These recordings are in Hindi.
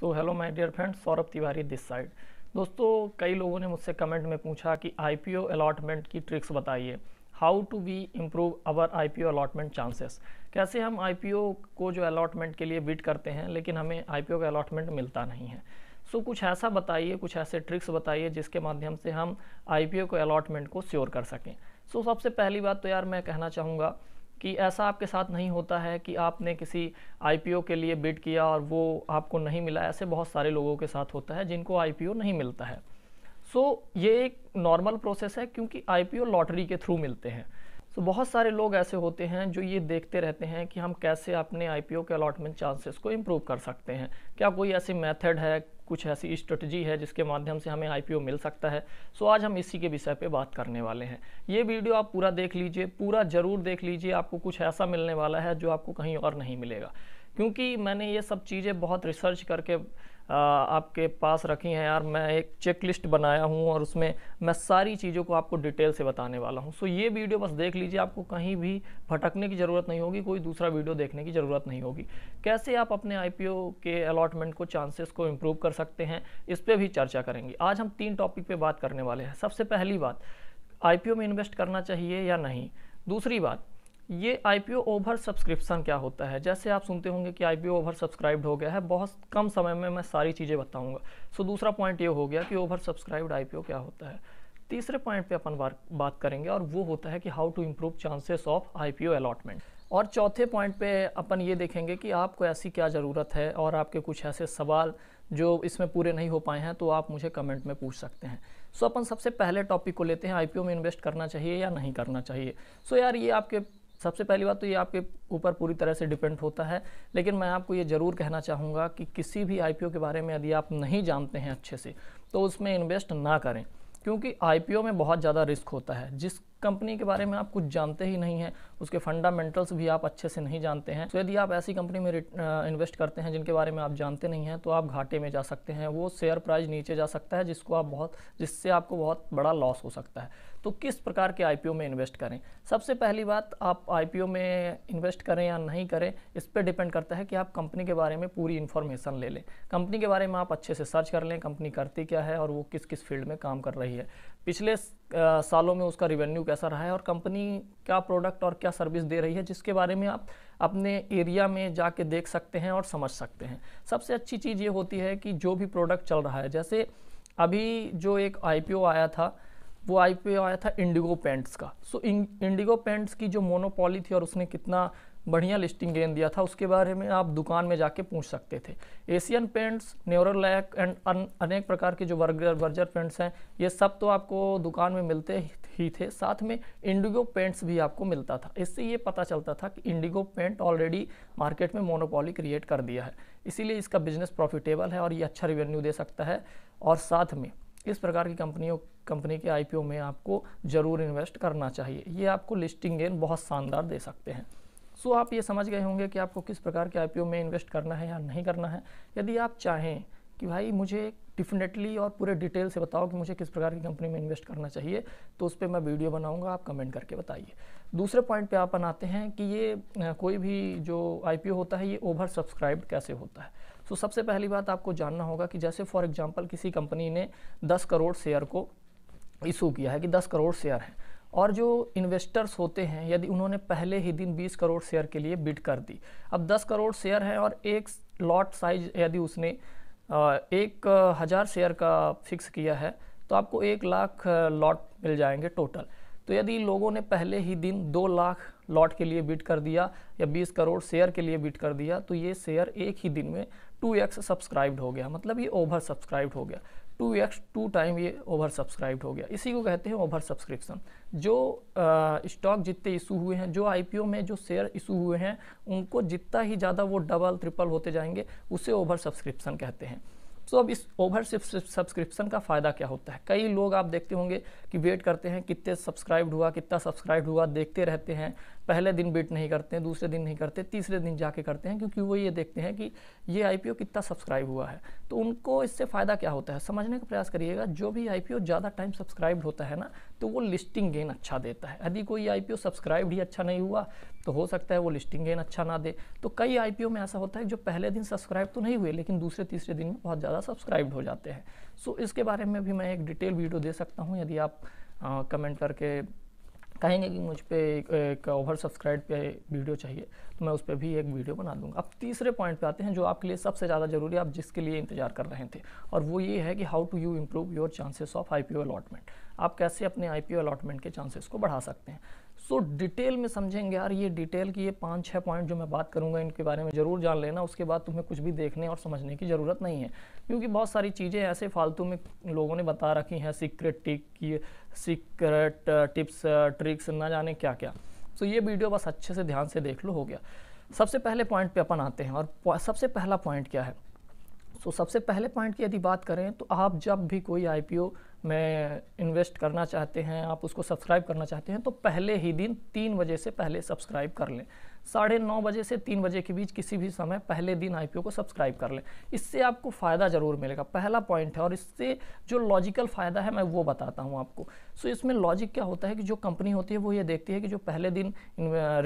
so hello my dear friend Saurabh Tiwari this side दोस्तों कई लोगों ने मुझसे कमेंट में पूछा कि आईपीओ अलॉटमेंट की ट्रिक्स बताइए how to we improve our IPO allotment chances कैसे हम आईपीओ को जो अलॉटमेंट के लिए बिट करते हैं लेकिन हमें आईपीओ का अलॉटमेंट मिलता नहीं है सो so, कुछ ऐसा बताइए कुछ ऐसे ट्रिक्स बताइए जिसके माध्यम से हम आई को अलॉटमेंट को श्योर कर सकें सो so, सबसे पहली बात तो यार मैं कहना चाहूँगा कि ऐसा आपके साथ नहीं होता है कि आपने किसी आईपीओ के लिए बिड किया और वो आपको नहीं मिला ऐसे बहुत सारे लोगों के साथ होता है जिनको आईपीओ नहीं मिलता है सो so, ये एक नॉर्मल प्रोसेस है क्योंकि आईपीओ लॉटरी के थ्रू मिलते हैं सो so, बहुत सारे लोग ऐसे होते हैं जो ये देखते रहते हैं कि हम कैसे अपने आईपीओ के अलॉटमेंट चांसेस को इम्प्रूव कर सकते हैं क्या कोई ऐसी मेथड है कुछ ऐसी स्ट्रेटजी है जिसके माध्यम से हमें आईपीओ मिल सकता है सो आज हम इसी के विषय पे बात करने वाले हैं ये वीडियो आप पूरा देख लीजिए पूरा ज़रूर देख लीजिए आपको कुछ ऐसा मिलने वाला है जो आपको कहीं और नहीं मिलेगा क्योंकि मैंने ये सब चीज़ें बहुत रिसर्च करके आपके पास रखी हैं यार मैं एक चेक लिस्ट बनाया हूँ और उसमें मैं सारी चीज़ों को आपको डिटेल से बताने वाला हूँ सो ये वीडियो बस देख लीजिए आपको कहीं भी भटकने की ज़रूरत नहीं होगी कोई दूसरा वीडियो देखने की ज़रूरत नहीं होगी कैसे आप अपने आई के अलॉटमेंट को चांसेस को इम्प्रूव कर सकते हैं इस पर भी चर्चा करेंगे आज हम तीन टॉपिक पर बात करने वाले हैं सबसे पहली बात आई में इन्वेस्ट करना चाहिए या नहीं दूसरी बात ये आईपीओ ओवर सब्सक्रिप्शन क्या होता है जैसे आप सुनते होंगे कि आईपीओ ओवर सब्सक्राइब्ड हो गया है बहुत कम समय में मैं सारी चीज़ें बताऊंगा सो so, दूसरा पॉइंट ये हो गया कि ओवर सब्सक्राइब्ड आईपीओ क्या होता है तीसरे पॉइंट पे अपन बात करेंगे और वो होता है कि how to improve chances of O allotment और चौथे पॉइंट पे अपन ये देखेंगे कि आपको ऐसी क्या ज़रूरत है और आपके कुछ ऐसे सवाल जो इसमें पूरे नहीं हो पाए हैं तो आप मुझे कमेंट में पूछ सकते हैं सो so, अपन सबसे पहले टॉपिक को लेते हैं आईपीओ में इन्वेस्ट करना चाहिए या नहीं करना चाहिए सो so, यार ये आपके सबसे पहली बात तो ये आपके ऊपर पूरी तरह से डिपेंड होता है लेकिन मैं आपको ये ज़रूर कहना चाहूँगा कि किसी भी आईपीओ के बारे में यदि आप नहीं जानते हैं अच्छे से तो उसमें इन्वेस्ट ना करें क्योंकि आईपीओ में बहुत ज़्यादा रिस्क होता है जिस कंपनी के बारे में आप कुछ जानते ही नहीं है उसके फंडामेंटल्स भी आप अच्छे से नहीं जानते हैं तो यदि आप ऐसी कंपनी में इन्वेस्ट करते हैं जिनके बारे में आप जानते नहीं हैं तो आप घाटे में जा सकते हैं वो शेयर प्राइस नीचे जा सकता है जिसको आप बहुत जिससे आपको बहुत बड़ा लॉस हो सकता है तो किस प्रकार के आई में इन्वेस्ट करें सबसे पहली बात आप आई में इन्वेस्ट करें या नहीं करें इस पर डिपेंड करता है कि आप कंपनी के बारे में पूरी इन्फॉर्मेशन ले लें कंपनी के बारे में आप अच्छे से सर्च कर लें कंपनी करती क्या है और वो किस किस फील्ड में काम कर रही है पिछले सालों में उसका रिवेन्यू कैसा रहा है और कंपनी क्या प्रोडक्ट और क्या सर्विस दे रही है जिसके बारे में आप अपने एरिया में जाके देख सकते हैं और समझ सकते हैं सबसे अच्छी चीज़ ये होती है कि जो भी प्रोडक्ट चल रहा है जैसे अभी जो एक आई आया था वो आई आया था इंडिगो पेंट्स का सो इंडिगो पेंट्स की जो मोनोपॉली थी और उसने कितना बढ़िया लिस्टिंग गेन दिया था उसके बारे में आप दुकान में जाके पूछ सकते थे एशियन पेंट्स न्यूरोलैक एंड अनेक प्रकार के जो वर्गर बर्जर पेंट्स हैं ये सब तो आपको दुकान में मिलते ही थे साथ में इंडिगो पेंट्स भी आपको मिलता था इससे ये पता चलता था कि इंडिगो पेंट ऑलरेडी मार्केट में मोनोपॉली क्रिएट कर दिया है इसीलिए इसका बिजनेस प्रॉफिटेबल है और ये अच्छा रिवेन्यू दे सकता है और साथ में इस प्रकार की कंपनियों कंपनी के आईपीओ में आपको ज़रूर इन्वेस्ट करना चाहिए ये आपको लिस्टिंग गेन बहुत शानदार दे सकते हैं सो आप ये समझ गए होंगे कि आपको किस प्रकार के आई में इन्वेस्ट करना है या नहीं करना है यदि आप चाहें कि भाई मुझे डिफिनेटली और पूरे डिटेल से बताओ कि मुझे किस प्रकार की कंपनी में इन्वेस्ट करना चाहिए तो उस पर मैं वीडियो बनाऊंगा आप कमेंट करके बताइए दूसरे पॉइंट पे आप बनाते हैं कि ये कोई भी जो आई होता है ये ओवर सब्सक्राइब्ड कैसे होता है सो so, सबसे पहली बात आपको जानना होगा कि जैसे फॉर एग्जाम्पल किसी कंपनी ने दस करोड़ शेयर को इशू किया है कि दस करोड़ शेयर हैं और जो इन्वेस्टर्स होते हैं यदि उन्होंने पहले ही दिन 20 करोड़ शेयर के लिए बिड कर दी अब 10 करोड़ शेयर है और एक लॉट साइज यदि उसने एक हज़ार शेयर का फिक्स किया है तो आपको एक लाख लॉट मिल जाएंगे टोटल तो यदि लोगों ने पहले ही दिन दो लाख लॉट के लिए बिट कर दिया या 20 करोड़ शेयर के लिए बिट कर दिया तो ये शेयर एक ही दिन में 2x सब्सक्राइब्ड हो गया मतलब ये ओवर सब्सक्राइब्ड हो गया टू एक्स टू टाइम ये ओवर सब्सक्राइब्ड हो गया इसी को कहते हैं ओवर सब्सक्रिप्शन जो स्टॉक जितने इशू हुए हैं जो आईपीओ में जो शेयर इशू हुए हैं उनको जितना ही ज़्यादा वो डबल ट्रिपल होते जाएंगे उसे ओवर सब्सक्रिप्शन कहते हैं सो तो so, अब इस ओवर सब्सक्रिप्शन का फ़ायदा क्या होता है कई लोग आप देखते होंगे कि वेट करते हैं कितने सब्सक्राइब्ड हुआ कितना सब्सक्राइब्ड हुआ देखते रहते हैं पहले दिन बिट नहीं करते हैं दूसरे दिन नहीं करते तीसरे दिन जाके करते हैं क्योंकि वो ये देखते हैं कि ये आई कितना सब्सक्राइब हुआ है तो उनको इससे फ़ायदा क्या होता है समझने का प्रयास करिएगा जो भी आई ज़्यादा टाइम सब्सक्राइब होता है ना तो वो लिस्टिंग गेन अच्छा देता है यदि कोई आई सब्सक्राइब ही अच्छा नहीं हुआ तो हो सकता है वो लिस्टिंग गेन अच्छा ना दे तो कई आई में ऐसा होता है जो पहले दिन सब्सक्राइब तो नहीं हुए लेकिन दूसरे तीसरे दिन में बहुत ज़्यादा सब्सक्राइब्ड हो जाते हैं सो इसके बारे में भी मैं एक डिटेल वीडियो दे सकता हूँ यदि आप कमेंट करके कहेंगे कि मुझ पर एक, एक ओवर सब्सक्राइब पे वीडियो चाहिए तो मैं उस पर भी एक वीडियो बना दूंगा अब तीसरे पॉइंट पे आते हैं जो आपके लिए सबसे ज़्यादा ज़रूरी है आप जिसके लिए इंतजार कर रहे थे और वो ये है कि how to you improve your chances of I P allotment आप कैसे अपने आई पी अलॉटमेंट के चांसेस को बढ़ा सकते हैं सो so, डिटेल में समझेंगे यार ये डिटेल की ये पाँच छः पॉइंट जो मैं बात करूँगा इनके बारे में ज़रूर जान लेना उसके बाद तुम्हें कुछ भी देखने और समझने की ज़रूरत नहीं है क्योंकि बहुत सारी चीज़ें ऐसे फालतू में लोगों ने बता रखी हैं सीक्रेट टिक की सीक्रेट टिप्स ट्रिक्स ना जाने क्या क्या सो so, ये वीडियो बस अच्छे से ध्यान से देख लो हो गया सबसे पहले पॉइंट पे अपन आते हैं और सबसे पहला पॉइंट क्या है सो so, सबसे पहले पॉइंट की यदि बात करें तो आप जब भी कोई आईपीओ में इन्वेस्ट करना चाहते हैं आप उसको सब्सक्राइब करना चाहते हैं तो पहले ही दिन तीन बजे से पहले सब्सक्राइब कर लें साढ़े नौ बजे से तीन बजे के बीच किसी भी समय पहले दिन आईपीओ को सब्सक्राइब कर लें इससे आपको फ़ायदा ज़रूर मिलेगा पहला पॉइंट है और इससे जो लॉजिकल फ़ायदा है मैं वो बताता हूँ आपको सो इसमें लॉजिक क्या होता है कि जो कंपनी होती है वो ये देखती है कि जो पहले दिन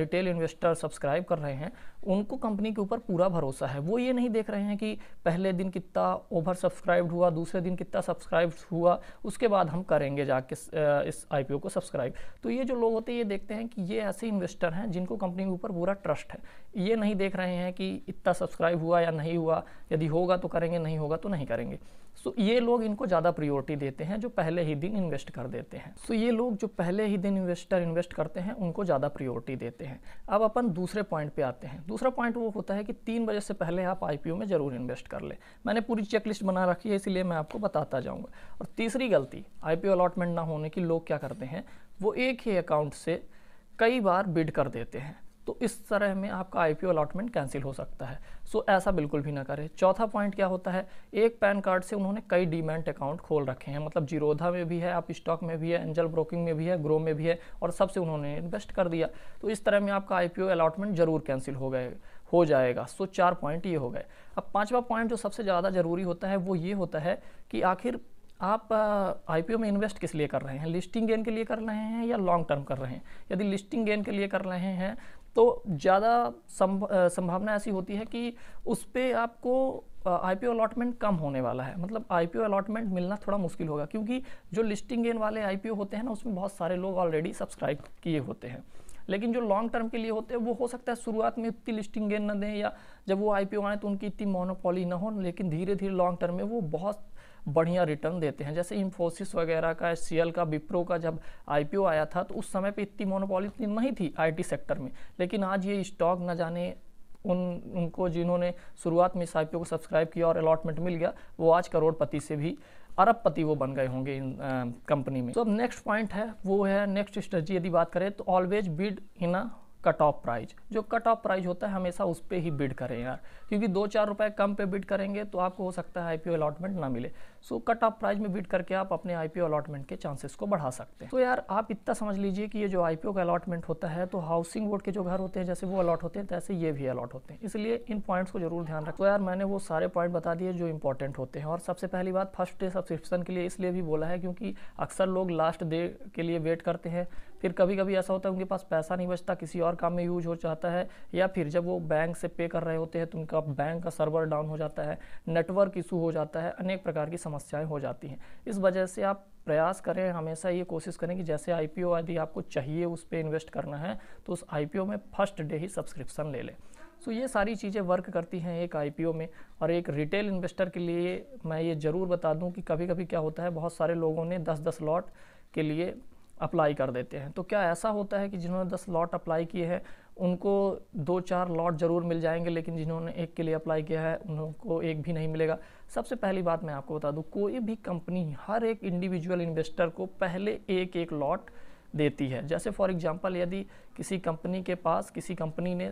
रिटेल इन्वेस्टर सब्सक्राइब कर रहे हैं उनको कंपनी के ऊपर पूरा भरोसा है वो ये नहीं देख रहे हैं कि पहले दिन कितना ओवर सब्सक्राइब हुआ दूसरे दिन कितना सब्सक्राइब हुआ उसके बाद हम करेंगे जाके इस आई को सब्सक्राइब तो ये जो लोग होते हैं ये देखते हैं कि ये ऐसे इन्वेस्टर हैं जिनको कंपनी के ऊपर पूरा ट्रस्ट है ये नहीं देख रहे हैं कि इतना सब्सक्राइब हुआ या नहीं हुआ यदि होगा तो करेंगे नहीं होगा तो नहीं करेंगे सो so, ये लोग इनको ज़्यादा प्रियोरिटी देते हैं जो पहले ही दिन इन्वेस्ट कर देते हैं सो so, ये लोग जो पहले ही दिन इन्वेस्टर इन्वेस्ट करते हैं उनको ज़्यादा प्रियोरिटी देते हैं अब अपन दूसरे पॉइंट पे आते हैं दूसरा पॉइंट वो होता है कि तीन बजे से पहले आप आई में ज़रूर इन्वेस्ट कर लें मैंने पूरी चेकलिस्ट बना रखी है इसीलिए मैं आपको बताता जाऊँगा और तीसरी गलती आईपीओ अलॉटमेंट ना होने की लोग क्या करते हैं वो एक ही अकाउंट से कई बार बिड कर देते हैं तो इस तरह में आपका आई अलॉटमेंट कैंसिल हो सकता है सो ऐसा बिल्कुल भी ना करें चौथा पॉइंट क्या होता है एक पैन कार्ड से उन्होंने कई डीमेंट अकाउंट खोल रखे हैं मतलब जीरोधा में भी है आप स्टॉक में भी है एंजल ब्रोकिंग में भी है ग्रो में भी है और सबसे उन्होंने इन्वेस्ट कर दिया तो इस तरह में आपका आई अलॉटमेंट जरूर कैंसिल हो गए हो जाएगा सो चार पॉइंट ये हो गए अब पाँचवा पॉइंट जो सबसे ज़्यादा ज़रूरी होता है वो ये होता है कि आखिर आप आईपीओ में इन्वेस्ट किस लिए कर रहे हैं लिस्टिंग गेन के लिए कर रहे हैं या लॉन्ग टर्म कर रहे हैं यदि लिस्टिंग गेन के लिए कर रहे हैं तो ज़्यादा संभावना ऐसी होती है कि उस पर आपको आई पी अलॉटमेंट कम होने वाला है मतलब आई पी अलॉटमेंट मिलना थोड़ा मुश्किल होगा क्योंकि जो लिस्टिंग गेन वाले आई पी ओ होते हैं ना उसमें बहुत सारे लोग ऑलरेडी सब्सक्राइब किए होते हैं लेकिन जो लॉन्ग टर्म के लिए होते हैं वो हो सकता है शुरुआत में इतनी लिस्टिंग गेन ना दें या जब वो आई पी ओ आएँ तो उनकी इतनी मोनोपॉली ना हो लेकिन धीरे धीरे लॉन्ग टर्म में वो बहुत बढ़िया रिटर्न देते हैं जैसे इंफोसिस वगैरह का एस का विप्रो का जब आई आया था तो उस समय पर इतनी मोनोपॉलिस नहीं थी आई सेक्टर में लेकिन आज ये स्टॉक न जाने उन उनको जिन्होंने शुरुआत में इस को सब्सक्राइब किया और अलॉटमेंट मिल गया वो आज करोड़पति से भी अरबपति वो बन गए होंगे इन कंपनी में तो अब नेक्स्ट पॉइंट है वो है नेक्स्ट स्ट्रेटी यदि बात करें तो always bid in a cut off price जो कट ऑफ प्राइज होता है हमेशा उस पर ही बिड करें यार क्योंकि दो चार रुपए कम पे बिड करेंगे तो आपको हो सकता है आईपीओ अलाटमेंट ना मिले सो कट ऑफ प्राइज में बिड करके आप अपने आईपीओ अलाटमेंट के चांसेस को बढ़ा सकते हैं तो यार आप इतना समझ लीजिए कि ये जो आईपीओ का अलाटमेंट होता है तो हाउसिंग बोर्ड के जो घर होते हैं जैसे वो अलाट होते हैं तैसे ये भी अलॉट होते हैं इसलिए इन पॉइंट्स को जरूर ध्यान रखो तो यार मैंने वो सारे पॉइंट बता दिए जो इंपॉर्टेंट होते हैं और सबसे पहली बात फर्स्ट डे सब्सक्रिप्शन के लिए इसलिए भी बोला है क्योंकि अक्सर लोग लास्ट डे के लिए वेट करते हैं फिर कभी कभी ऐसा होता है उनके पास पैसा नहीं बचता किसी और काम में यूज हो जाता है या फिर जब वो बैंक से पे कर रहे होते हैं तो उनका बैंक का सर्वर डाउन हो जाता है नेटवर्क इशू हो जाता है अनेक प्रकार की समस्याएँ हो जाती हैं इस वजह से आप प्रयास करें हमेशा ये कोशिश करें कि जैसे ओ यदि आपको चाहिए उस पर इन्वेस्ट करना है तो उस ओ में फर्स्ट डे ही सब्सक्रिप्शन ले लें सो so, ये सारी चीज़ें वर्क करती हैं एक ओ में और एक रिटेल इन्वेस्टर के लिए मैं ये ज़रूर बता दूं कि कभी कभी क्या होता है बहुत सारे लोगों ने 10-10 लॉट के लिए अप्लाई कर देते हैं तो क्या ऐसा होता है कि जिन्होंने दस लॉट अप्लाई किए हैं उनको दो चार लॉट ज़रूर मिल जाएंगे लेकिन जिन्होंने एक के लिए अप्लाई किया है उनको एक भी नहीं मिलेगा सबसे पहली बात मैं आपको बता दूं कोई भी कंपनी हर एक इंडिविजुअल इन्वेस्टर को पहले एक एक लॉट देती है जैसे फॉर एग्जांपल यदि किसी कंपनी के पास किसी कंपनी ने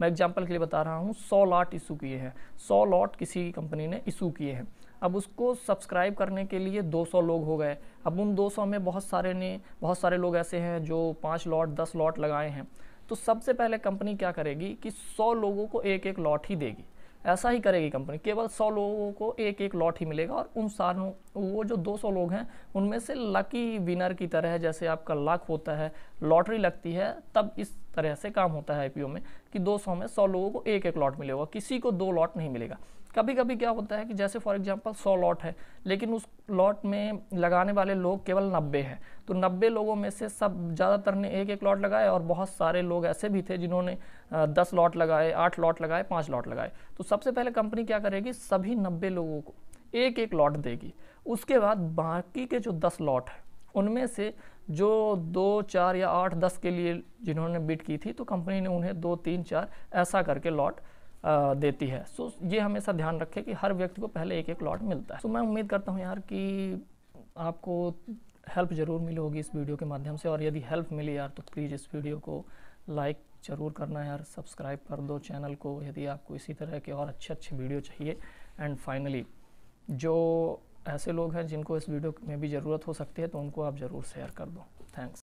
मैं एग्जांपल के लिए बता रहा हूँ सौ लॉट इशू किए हैं सौ लॉट किसी कंपनी ने इशू किए हैं अब उसको सब्सक्राइब करने के लिए 200 लोग हो गए अब उन 200 में बहुत सारे ने बहुत सारे लोग ऐसे हैं जो पाँच लॉट दस लॉट लगाए हैं तो सबसे पहले कंपनी क्या करेगी कि सौ लोगों को एक एक लॉट ही देगी ऐसा ही करेगी कंपनी केवल सौ लोगों को एक एक लॉट ही मिलेगा और उन सारों वो जो 200 लोग हैं उनमें से लकी विनर की तरह जैसे आपका लक होता है लॉटरी लगती है तब इस तरह से काम होता है आई में कि 200 में 100 लोगों को एक एक लॉट मिलेगा किसी को दो लॉट नहीं मिलेगा कभी कभी क्या होता है कि जैसे फॉर एग्जांपल 100 लॉट है लेकिन उस लॉट में लगाने वाले लोग केवल 90 हैं तो 90 लोगों में से सब ज़्यादातर ने एक एक लॉट लगाए और बहुत सारे लोग ऐसे भी थे जिन्होंने 10 लॉट लगाए 8 लॉट लगाए 5 लॉट लगाए तो सबसे पहले कंपनी क्या करेगी सभी नब्बे लोगों को एक एक लॉट देगी उसके बाद बाकी के जो दस लॉट हैं उनमें से जो दो चार या आठ दस के लिए जिन्होंने बिट की थी तो कंपनी ने उन्हें दो तीन चार ऐसा करके लॉट देती है सो so, ये हमेशा ध्यान रखें कि हर व्यक्ति को पहले एक एक लॉट मिलता है सो so, मैं उम्मीद करता हूँ यार कि आपको हेल्प ज़रूर मिली होगी इस वीडियो के माध्यम से और यदि हेल्प मिली यार तो प्लीज़ इस वीडियो को लाइक ज़रूर करना यार सब्सक्राइब कर दो चैनल को यदि आपको इसी तरह के और अच्छे अच्छे वीडियो चाहिए एंड फाइनली जो ऐसे लोग हैं जिनको इस वीडियो में भी ज़रूरत हो सकती है तो उनको आप ज़रूर शेयर कर दो थैंक्स